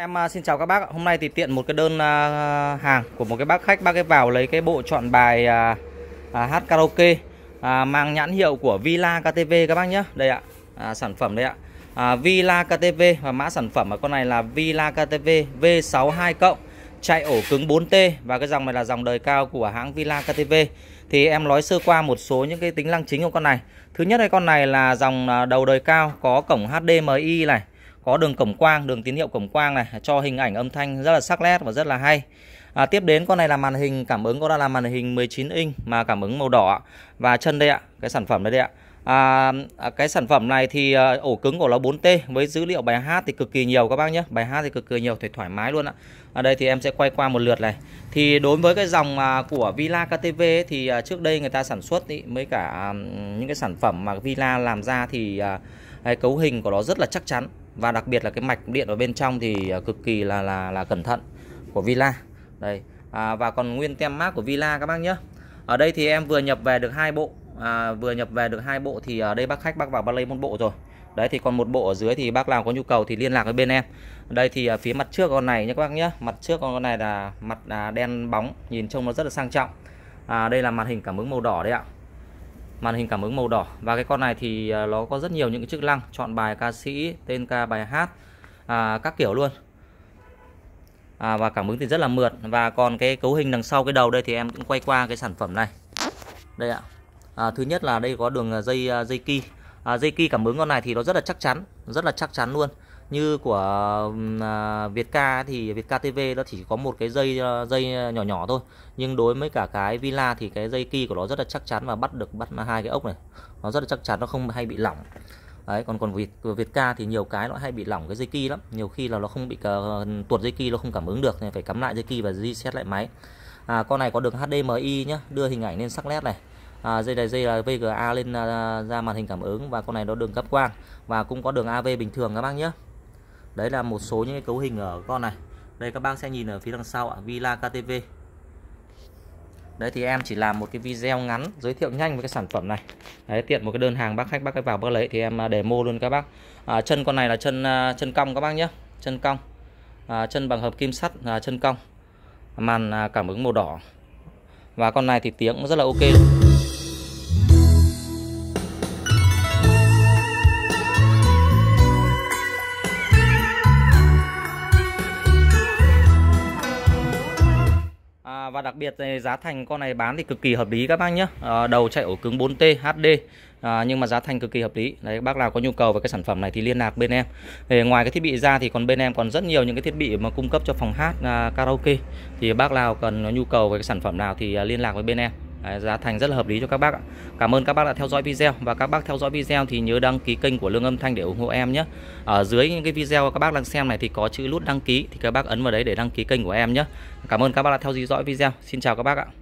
em à, xin chào các bác hôm nay thì tiện một cái đơn à, hàng của một cái bác khách bác ấy vào lấy cái bộ chọn bài à, hát karaoke mang nhãn hiệu của Villa KTV các bác nhé đây ạ sản phẩm đây ạ à, Villa KTV và mã sản phẩm ở con này là Villa KTV V62 cộng chạy ổ cứng 4T và cái dòng này là dòng đời cao của hãng Villa KTV thì em nói sơ qua một số những cái tính năng chính của con này thứ nhất cái con này là dòng đầu đời cao có cổng HDMI này có đường cổng quang đường tín hiệu cổng quang này cho hình ảnh âm thanh rất là sắc nét và rất là hay à, tiếp đến con này là màn hình cảm ứng có đã là màn hình 19 inch mà cảm ứng màu đỏ và chân đây ạ cái sản phẩm đây đấy ạ à, à, cái sản phẩm này thì à, ổ cứng của nó 4T với dữ liệu bài hát thì cực kỳ nhiều các bác nhé bài hát thì cực kỳ nhiều thì thoải mái luôn ạ ở đây thì em sẽ quay qua một lượt này thì đối với cái dòng à, của Villa KTV ấy, thì trước đây người ta sản xuất ý, mấy cả những cái sản phẩm mà Villa làm ra thì cấu hình của nó rất là chắc chắn và đặc biệt là cái mạch điện ở bên trong thì à, cực kỳ là là là cẩn thận của Villa đây à, và còn nguyên tem mát của Villa các bác nhé ở đây thì em vừa nhập về được hai bộ à, vừa nhập về được hai bộ thì ở à, đây bác khách bác vào bác lấy một bộ rồi đấy thì còn một bộ ở dưới thì bác nào có nhu cầu thì liên lạc với bên em đây thì ở à, phía mặt trước con này nhé các bác nhé mặt trước con này là mặt đen bóng nhìn trông nó rất là sang trọng à, đây là màn hình cảm ứng màu đỏ đấy ạ màn hình cảm ứng màu đỏ và cái con này thì à, nó có rất nhiều những cái chức năng chọn bài ca sĩ tên ca bài hát à, các kiểu luôn à, và cảm ứng thì rất là mượt và còn cái cấu hình đằng sau cái đầu đây thì em cũng quay qua cái sản phẩm này đây ạ à, thứ nhất là đây có đường dây dây ki à, dây à, ki à, cảm ứng con này thì nó rất là chắc chắn rất là chắc chắn luôn như của Việt à, Vietca thì Việt Vietca TV nó chỉ có một cái dây ờ, dây nhỏ nhỏ thôi nhưng đối với cả cái Villa thì cái dây kia của nó rất là chắc chắn và bắt được bắt hai cái ốc này nó rất là chắc chắn nó không hay bị lỏng đấy còn còn Việt Việt Vietca thì nhiều cái nó hay bị lỏng cái dây kia lắm nhiều khi là nó không bị uh, tuột dây kia nó không cảm ứng được nên phải cắm lại dây kia và reset lại máy à, con này có đường HDMI nhá đưa hình ảnh lên sắc nét này à, dây này dây là VGA lên à, ra màn hình cảm ứng và con này nó đường cấp quang và cũng có đường AV bình thường các bác nhé đấy là một số những cái cấu hình ở con này đây các bác sẽ nhìn ở phía đằng sau ạ Villa KTV đấy thì em chỉ làm một cái video ngắn giới thiệu nhanh về cái sản phẩm này đấy tiện một cái đơn hàng bác khách bác ấy vào bác lấy thì em để à, mô luôn các bác à, chân con này là chân à, chân cong các bác nhé chân cong à, chân bằng hợp kim sắt à, chân cong màn à, cảm ứng màu đỏ và con này thì tiếng cũng rất là ok luôn. và đặc biệt giá thành con này bán thì cực kỳ hợp lý các bác nhé à, đầu chạy ổ cứng 4T HD à, nhưng mà giá thành cực kỳ hợp lý đấy bác nào có nhu cầu về cái sản phẩm này thì liên lạc bên em thì ngoài cái thiết bị ra thì còn bên em còn rất nhiều những cái thiết bị mà cung cấp cho phòng hát à, karaoke thì bác nào cần nhu cầu về cái sản phẩm nào thì à, liên lạc với bên em Đấy, giá thành rất là hợp lý cho các bác ạ. Cảm ơn các bác đã theo dõi video và các bác theo dõi video thì nhớ đăng ký kênh của Lương Âm Thanh để ủng hộ em nhé. Ở dưới những cái video các bác đang xem này thì có chữ nút đăng ký thì các bác ấn vào đấy để đăng ký kênh của em nhé. Cảm ơn các bác đã theo dõi video. Xin chào các bác ạ.